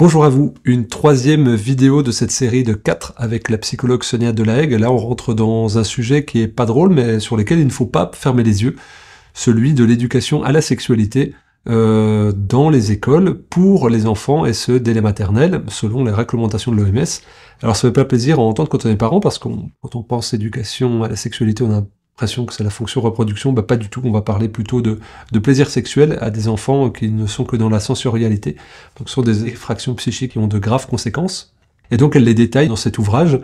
Bonjour à vous, une troisième vidéo de cette série de 4 avec la psychologue Sonia hague Là on rentre dans un sujet qui est pas drôle mais sur lequel il ne faut pas fermer les yeux, celui de l'éducation à la sexualité euh, dans les écoles pour les enfants et ce dès les maternelles selon les recommandations de l'OMS. Alors ça fait pas plaisir à entendre quand on est parent parce qu'on quand on pense éducation à la sexualité on a que c'est la fonction reproduction, bah pas du tout, on va parler plutôt de, plaisir sexuel à des enfants qui ne sont que dans la sensorialité. Donc ce sont des effractions psychiques qui ont de graves conséquences. Et donc elle les détaille dans cet ouvrage,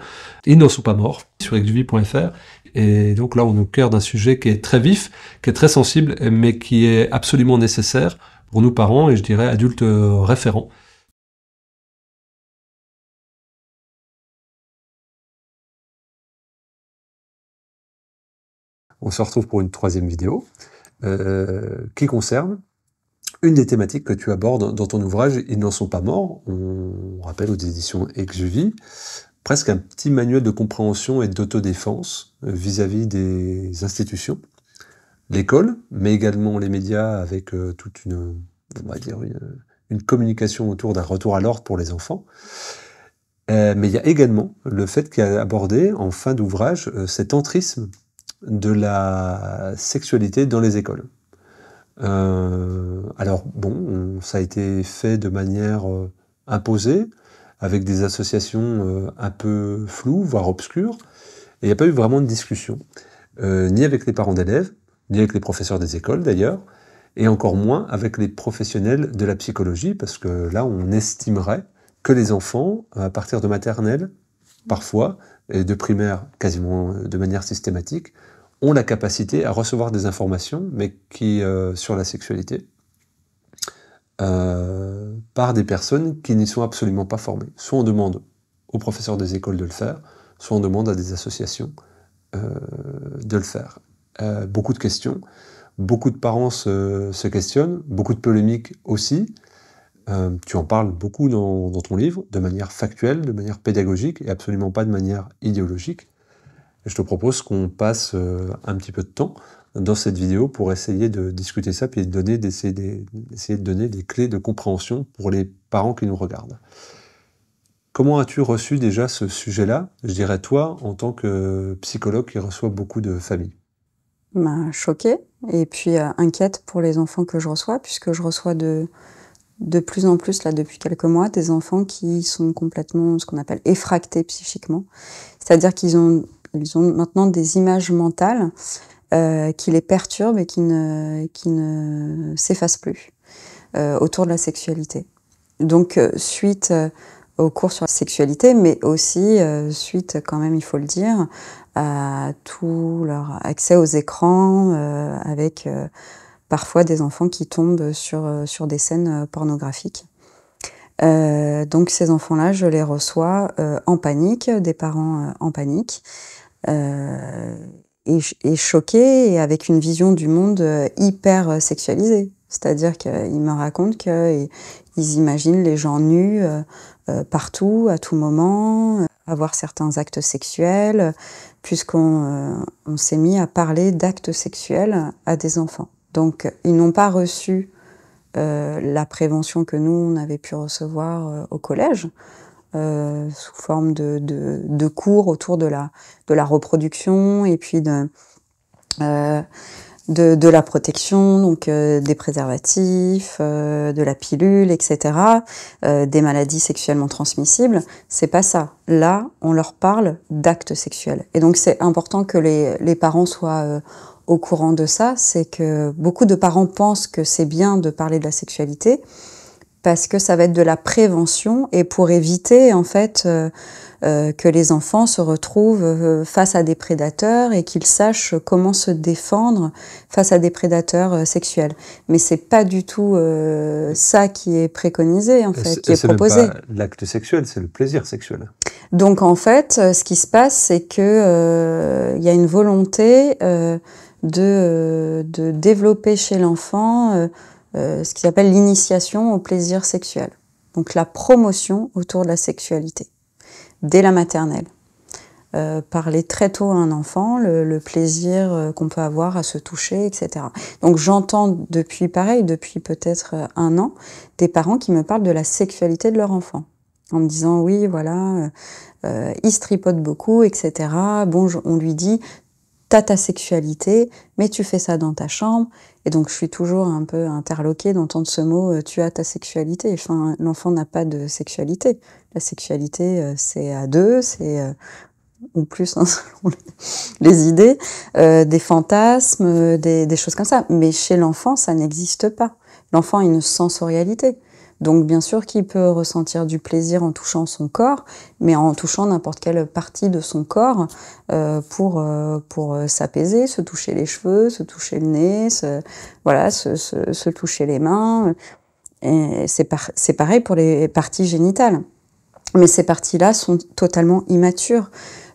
Ils n'en sont pas morts, sur exuvi.fr Et donc là on est au cœur d'un sujet qui est très vif, qui est très sensible, mais qui est absolument nécessaire pour nous parents et je dirais adultes euh, référents. On se retrouve pour une troisième vidéo euh, qui concerne une des thématiques que tu abordes dans ton ouvrage Ils n'en sont pas morts. On rappelle aux éditions Exuvie presque un petit manuel de compréhension et d'autodéfense euh, vis-à-vis des institutions, l'école, mais également les médias avec euh, toute une, une, communication autour d'un retour à l'ordre pour les enfants. mais il y a également le fait qu'il a abordé en fin d'ouvrage cet entrisme de la sexualité dans les écoles. Euh, alors bon, ça a été fait de manière euh, imposée, avec des associations euh, un peu floues, voire obscures, et il n'y a pas eu vraiment de discussion, ni avec les parents d'élèves, ni avec les professeurs des écoles d'ailleurs, et encore moins avec les professionnels de la psychologie, parce que là, on estimerait que les enfants, à partir de maternelle, parfois, et de primaire quasiment de manière systématique, ont la capacité à recevoir des informations, mais qui euh, sur la sexualité, euh, par des personnes qui n'y sont absolument pas formées. Soit on demande aux professeurs des écoles de le faire, soit on demande à des associations euh, de le faire. beaucoup de questions, beaucoup de parents se, questionnent, beaucoup de polémiques aussi. tu en parles beaucoup dans ton livre, de manière factuelle, de manière pédagogique et absolument pas de manière idéologique je te propose qu'on passe euh, un petit peu de temps dans cette vidéo pour essayer de discuter ça, puis donner, d'essayer, de donner des clés de compréhension pour les parents qui nous regardent. Comment as-tu reçu déjà ce sujet-là, je dirais toi, en tant que psychologue qui reçoit beaucoup de familles bah, Choquée et puis euh, inquiète pour les enfants que je reçois, puisque je reçois de, de plus en plus, là, depuis quelques mois, des enfants qui sont complètement ce qu'on appelle effractés psychiquement. C'est-à-dire qu'ils ont ils ont maintenant des images mentales euh, qui les perturbent et qui ne, qui ne s'effacent plus euh, autour de la sexualité. Donc, euh, suite au cours sur la sexualité, mais aussi suite, quand même, il faut le dire, à tout leur accès aux écrans avec parfois des enfants qui tombent sur, sur des scènes pornographiques. donc ces enfants-là, je les reçois en panique, des parents en panique, euh, et, choqué et avec une vision du monde euh, hyper euh, sexualisée. C'est-à-dire qu'ils me racontent qu'ils imaginent les gens nus partout, à tout moment, avoir certains actes sexuels, puisqu'on s'est mis à parler d'actes sexuels à des enfants. Donc ils n'ont pas reçu la prévention que nous, on avait pu recevoir au collège. Euh, sous forme de, de, cours autour de la, de la reproduction et puis euh, de, de, la protection, donc euh, des préservatifs, de la pilule, etc., des maladies sexuellement transmissibles. C'est pas ça. Là, on leur parle d'actes sexuels. Et donc, c'est important que les, les parents soient au courant de ça. C'est que beaucoup de parents pensent que c'est bien de parler de la sexualité parce que ça va être de la prévention et pour éviter en fait euh, euh, que les enfants se retrouvent euh, face à des prédateurs et qu'ils sachent comment se défendre face à des prédateurs sexuels. Mais c'est pas du tout ça qui est préconisé en fait, qui est, proposé. L'acte sexuel, c'est le plaisir sexuel. Donc en fait, ce qui se passe, c'est que il y a une volonté de, de développer chez l'enfant euh, ce qui s'appelle l'initiation au plaisir sexuel. Donc la promotion autour de la sexualité, dès la maternelle. Euh, parler très tôt à un enfant, le, plaisir euh, qu'on peut avoir à se toucher, etc. Donc j'entends depuis pareil, depuis peut-être un an, des parents qui me parlent de la sexualité de leur enfant en me disant oui voilà il se tripote beaucoup etc bon on lui dit t'as ta sexualité, mais tu fais ça dans ta chambre. Et donc, je suis toujours un peu interloquée d'entendre ce mot, euh, tu as ta sexualité. Enfin, l'enfant n'a pas de sexualité. La sexualité, euh, c'est à deux, c'est euh, ou plus hein, selon les idées, des fantasmes, des, des, choses comme ça. Mais chez l'enfant, ça n'existe pas. L'enfant a une sensorialité. Donc bien sûr qu'il peut ressentir du plaisir en touchant son corps, mais en touchant n'importe quelle partie de son corps euh, pour, euh, euh, s'apaiser, se toucher les cheveux, se toucher le nez, se, voilà, se, toucher les mains. c'est, pareil pour les parties génitales. Mais ces parties-là sont totalement immatures,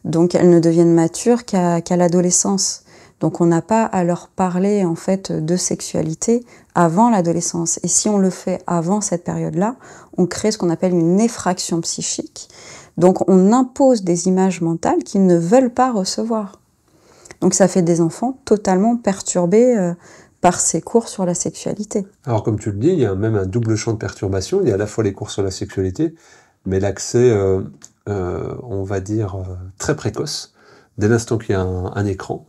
donc elles ne deviennent matures qu'à l'adolescence. Donc on n'a pas à leur parler en fait de sexualité avant l'adolescence. Et si on le fait avant cette période-là, on crée ce qu'on appelle une effraction psychique. Donc on impose des images mentales qu'ils ne veulent pas recevoir. Donc ça fait des enfants totalement perturbés euh, par ces cours sur la sexualité. Alors comme tu le dis, il y a même un double champ de perturbation. Il y a à la fois les cours sur la sexualité, mais l'accès, euh, euh, on va dire, très précoce dès l'instant qu'il y a un, écran,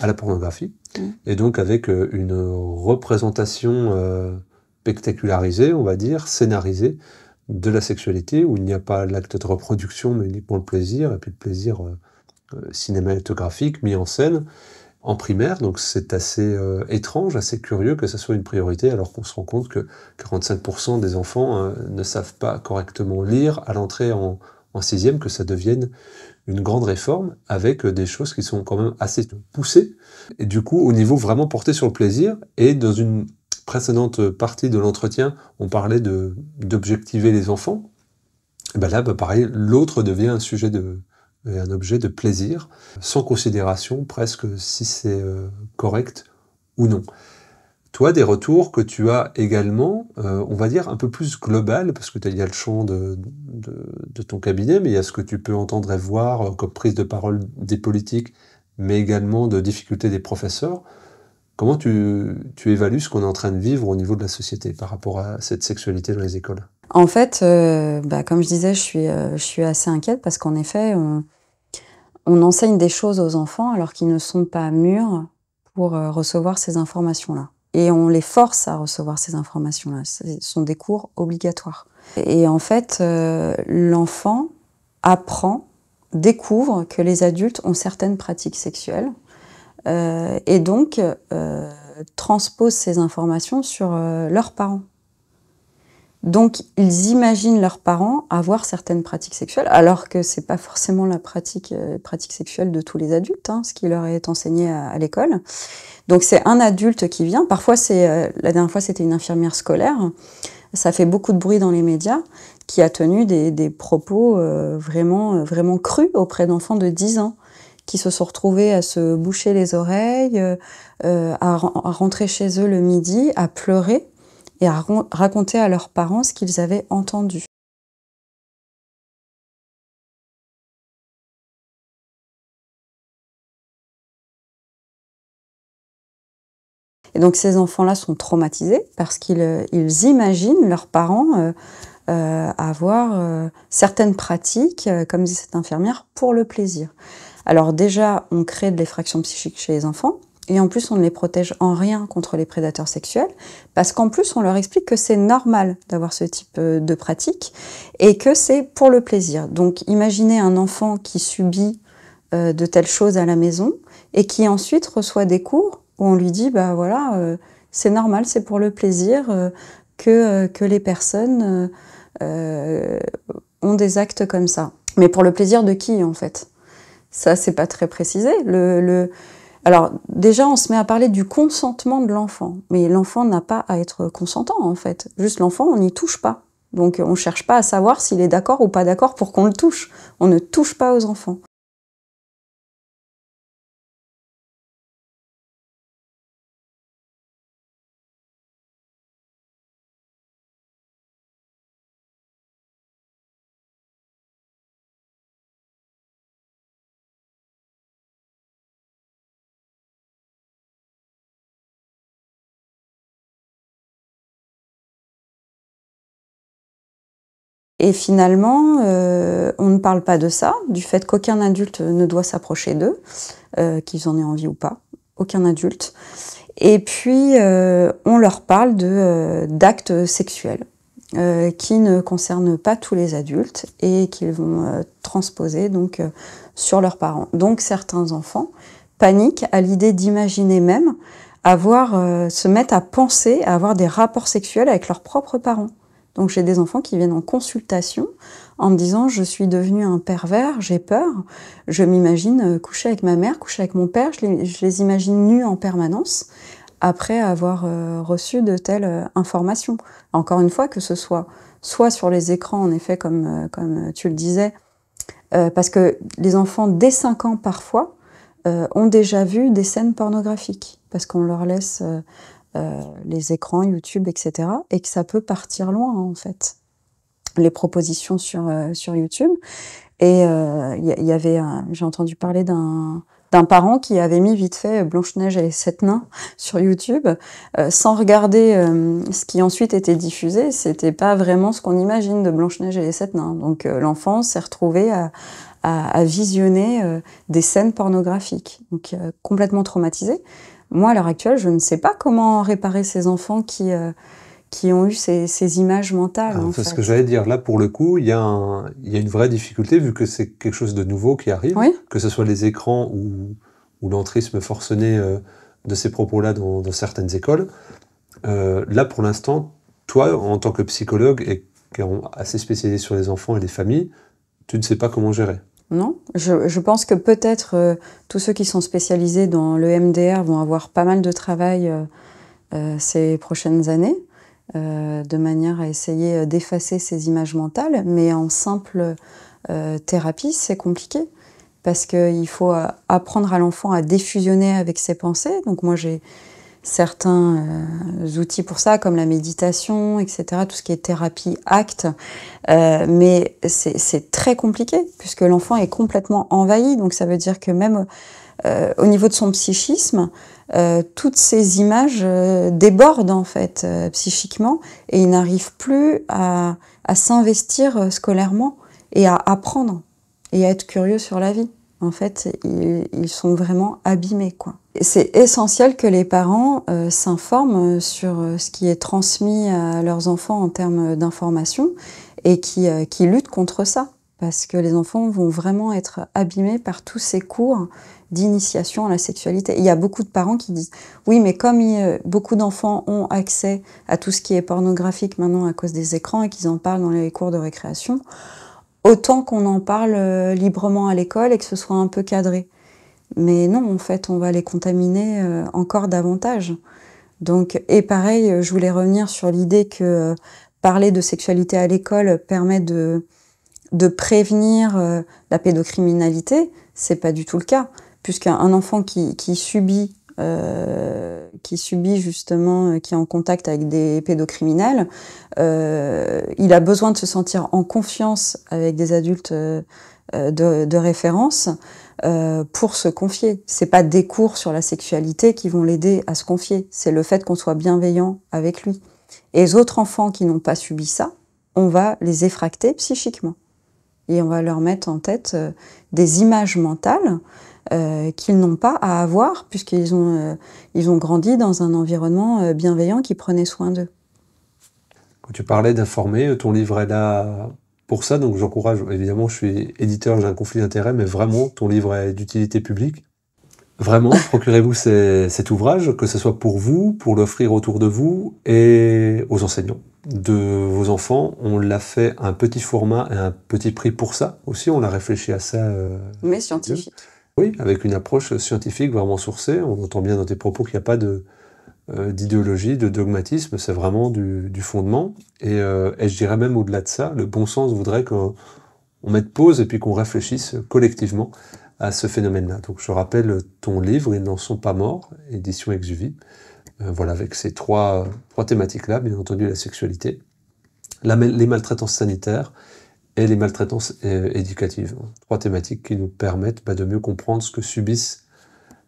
à la pornographie, mm. et donc avec euh, une représentation euh, spectacularisée, on va dire, scénarisée de la sexualité, où il n'y a pas l'acte de reproduction, mais uniquement le plaisir, et puis le plaisir euh, cinématographique mis en scène en primaire, donc c'est assez étrange, assez curieux que ça soit une priorité, alors qu'on se rend compte que 45% des enfants ne savent pas correctement lire à l'entrée en, en sixième, que ça devienne grande réforme avec euh, des choses qui sont quand même assez poussées, et du coup au niveau vraiment porté sur le plaisir, et dans une précédente partie de l'entretien, on parlait de, d'objectiver les enfants, et ben là, ben pareil, l'autre devient un sujet de, un objet de plaisir, sans considération presque si c'est euh, correct ou non toi, des retours que tu as également, euh, on va dire un peu plus global, parce que tu y a le champ de, de, de, ton cabinet, mais il y a ce que tu peux entendre et voir euh, comme prise de parole des politiques, mais également de difficultés des professeurs. Comment tu, tu évalues ce qu'on est en train de vivre au niveau de la société par rapport à cette sexualité dans les écoles En fait, euh, bah, comme je disais, je suis, euh, je suis assez inquiète parce qu'en effet, on, on enseigne des choses aux enfants alors qu'ils ne sont pas mûrs pour recevoir ces informations-là et on les force à recevoir ces informations-là. Ce sont des cours obligatoires. Et en fait, euh, l'enfant apprend, découvre que les adultes ont certaines pratiques sexuelles euh, et donc euh, transpose ces informations sur leurs parents. Donc, ils imaginent leurs parents avoir certaines pratiques sexuelles, alors que c'est pas forcément la pratique, euh, pratique sexuelle de tous les adultes, hein, ce qui leur est enseigné à, l'école. Donc, c'est un adulte qui vient. Parfois, c'est euh, la dernière fois, c'était une infirmière scolaire. Ça fait beaucoup de bruit dans les médias, qui a tenu des, des propos euh, vraiment, vraiment crus auprès d'enfants de 10 ans qui se sont retrouvés à se boucher les oreilles, à rentrer chez eux le midi, à pleurer et à raconter à leurs parents ce qu'ils avaient entendu. Et donc ces enfants-là sont traumatisés parce qu'ils euh, imaginent leurs parents euh, euh, avoir certaines pratiques, comme dit cette infirmière, pour le plaisir. Alors déjà, on crée de l'effraction psychique chez les enfants, et en plus on ne les protège en rien contre les prédateurs sexuels parce qu'en plus on leur explique que c'est normal d'avoir ce type euh, de pratique et que c'est pour le plaisir. Donc imaginez un enfant qui subit euh, de telles choses à la maison et qui ensuite reçoit des cours où on lui dit bah voilà euh, c'est normal, c'est pour le plaisir que, que les personnes ont des actes comme ça. Mais pour le plaisir de qui en fait Ça c'est pas très précisé. Alors déjà, on se met à parler du consentement de l'enfant, mais l'enfant n'a pas à être consentant en fait. Juste l'enfant, on n'y touche pas. Donc on ne cherche pas à savoir s'il est d'accord ou pas d'accord pour qu'on le touche. On ne touche pas aux enfants. Et finalement, euh, on ne parle pas de ça, du fait qu'aucun adulte ne doit s'approcher d'eux, euh, qu'ils en aient envie ou pas, aucun adulte. Et puis, euh, on leur parle d'actes sexuels qui ne concernent pas tous les adultes et qu'ils vont transposer donc sur leurs parents. Donc, certains enfants paniquent à l'idée d'imaginer même avoir, se mettre à penser à avoir des rapports sexuels avec leurs propres parents. Donc j'ai des enfants qui viennent en consultation en me disant je suis devenu un pervers, j'ai peur, je m'imagine euh, coucher avec ma mère, coucher avec mon père, je les, imagine nus en permanence après avoir euh, reçu de telles euh, informations. Encore une fois, que ce soit soit sur les écrans, en effet, comme, comme tu le disais, parce que les enfants dès 5 ans parfois ont déjà vu des scènes pornographiques, parce qu'on leur laisse euh, les écrans, YouTube, etc. Et que ça peut partir loin, en fait, les propositions sur, euh, sur YouTube. Et il euh, y, avait, j'ai entendu parler d'un d'un parent qui avait mis vite fait Blanche-Neige et les sept nains sur YouTube, sans regarder ce qui ensuite était diffusé, c'était pas vraiment ce qu'on imagine de Blanche-Neige et les sept nains. Donc l'enfant s'est retrouvé à, à, à visionner des scènes pornographiques, donc complètement traumatisé. Moi, à l'heure actuelle, je ne sais pas comment réparer ces enfants qui, euh, qui ont eu ces, images mentales. Ah, c'est ce que j'allais dire. Là, pour le coup, il y, a une vraie difficulté, vu que c'est quelque chose de nouveau qui arrive, que ce soit les écrans ou, l'entrisme forcené euh, de ces propos-là dans, certaines écoles. Euh, là, pour l'instant, toi, en tant que psychologue et qui assez spécialisé sur les enfants et les familles, tu ne sais pas comment gérer. Non, je, pense que peut-être euh, tous ceux qui sont spécialisés dans le MDR vont avoir pas mal de travail euh, euh, ces prochaines années, de manière à essayer d'effacer ces images mentales, mais en simple thérapie, c'est compliqué parce qu'il faut apprendre à l'enfant à défusionner avec ses pensées. Donc moi, j'ai certains euh, outils pour ça, comme la méditation, etc., tout ce qui est thérapie, acte. Euh, mais c'est très compliqué, puisque l'enfant est complètement envahi. Donc ça veut dire que même euh, au niveau de son psychisme, toutes ces images débordent en fait psychiquement et il n'arrive plus à, à s'investir scolairement et à apprendre et à être curieux sur la vie. En fait, ils, ils sont vraiment abîmés, quoi c'est essentiel que les parents euh, s'informent euh, sur euh, ce qui est transmis à leurs enfants en termes d'information et qui, luttent contre ça, parce que les enfants vont vraiment être abîmés par tous ces cours d'initiation à la sexualité. il y a beaucoup de parents qui disent oui, mais comme beaucoup d'enfants ont accès à tout ce qui est pornographique maintenant à cause des écrans et qu'ils en parlent dans les cours de récréation, autant qu'on en parle librement à l'école et que ce soit un peu cadré. Mais non, en fait, on va les contaminer euh, encore davantage. Donc, et pareil, euh, je voulais revenir sur l'idée que euh, parler de sexualité à l'école permet de, prévenir la pédocriminalité. C'est pas du tout le cas, puisqu'un enfant qui, qui subit qui subit justement, qui est en contact avec des pédocriminels, euh, il a besoin de se sentir en confiance avec des adultes de, référence euh, pour se confier. C'est pas des cours sur la sexualité qui vont l'aider à se confier. C'est le fait qu'on soit bienveillant avec lui. Et les autres enfants qui n'ont pas subi ça, on va les effracter psychiquement. Et on va leur mettre en tête euh, des images mentales euh, qu'ils n'ont pas à avoir puisqu'ils ont, ont grandi dans un environnement bienveillant qui prenait soin d'eux. Quand tu parlais d'informer, ton livret est là pour ça, donc j'encourage, évidemment, je suis éditeur, j'ai un conflit d'intérêt, mais vraiment, ton livre est d'utilité publique. Vraiment, procurez-vous cet ouvrage, que ce soit pour vous, pour l'offrir autour de vous et aux enseignants de vos enfants. On l'a fait un petit format et un petit prix pour ça aussi. On a réfléchi à ça. Euh, mais scientifique. Oui, avec une approche scientifique vraiment sourcée. On entend bien dans tes propos qu'il n'y a pas de, euh, d'idéologie, de dogmatisme, c'est vraiment du, fondement. Euh, et, je dirais même au-delà de ça, le bon sens voudrait qu'on mette pause et puis qu'on réfléchisse collectivement à ce phénomène-là. Donc je rappelle ton livre, Ils n'en sont pas morts, édition Exuvie, euh, voilà, avec ces trois, trois thématiques-là, bien entendu la sexualité, les maltraitances sanitaires et les maltraitances éducatives. Trois thématiques qui nous permettent bah, de mieux comprendre ce que subissent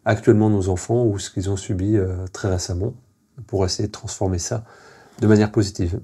actuellement nos enfants ou ce qu'ils ont subi euh, très récemment pour essayer de transformer ça de manière positive.